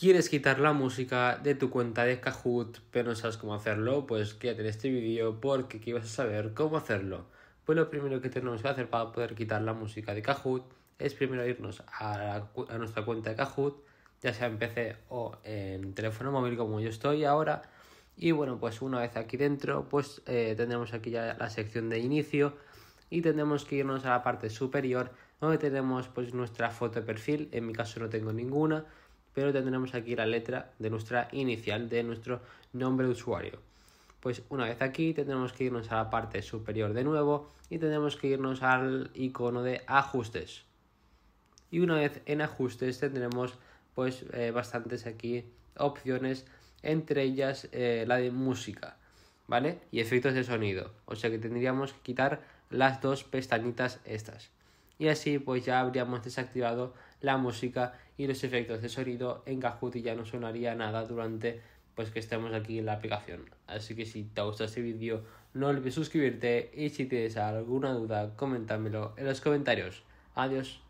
¿Quieres quitar la música de tu cuenta de Kahoot pero no sabes cómo hacerlo? Pues quédate en este vídeo porque quieres a saber cómo hacerlo. Pues lo primero que tenemos que hacer para poder quitar la música de Kahoot es primero irnos a, nuestra cuenta de Kahoot, ya sea en PC o en teléfono móvil como yo estoy ahora. Y bueno, pues una vez aquí dentro, pues eh, tendremos aquí ya la sección de inicio y tendremos que irnos a la parte superior donde tenemos pues nuestra foto de perfil, en mi caso no tengo ninguna pero tendremos aquí la letra de nuestra inicial, de nuestro nombre de usuario. Pues una vez aquí tendremos que irnos a la parte superior de nuevo y tendremos que irnos al icono de ajustes. Y una vez en ajustes tendremos pues eh, bastantes aquí opciones, entre ellas eh, la de música, ¿vale? Y efectos de sonido. O sea que tendríamos que quitar las dos pestañitas estas y así pues ya habríamos desactivado la música y los efectos de sonido en Kahoot y ya no sonaría nada durante pues que estemos aquí en la aplicación. Así que si te gusta este vídeo no olvides suscribirte y si tienes alguna duda coméntamelo en los comentarios. Adiós.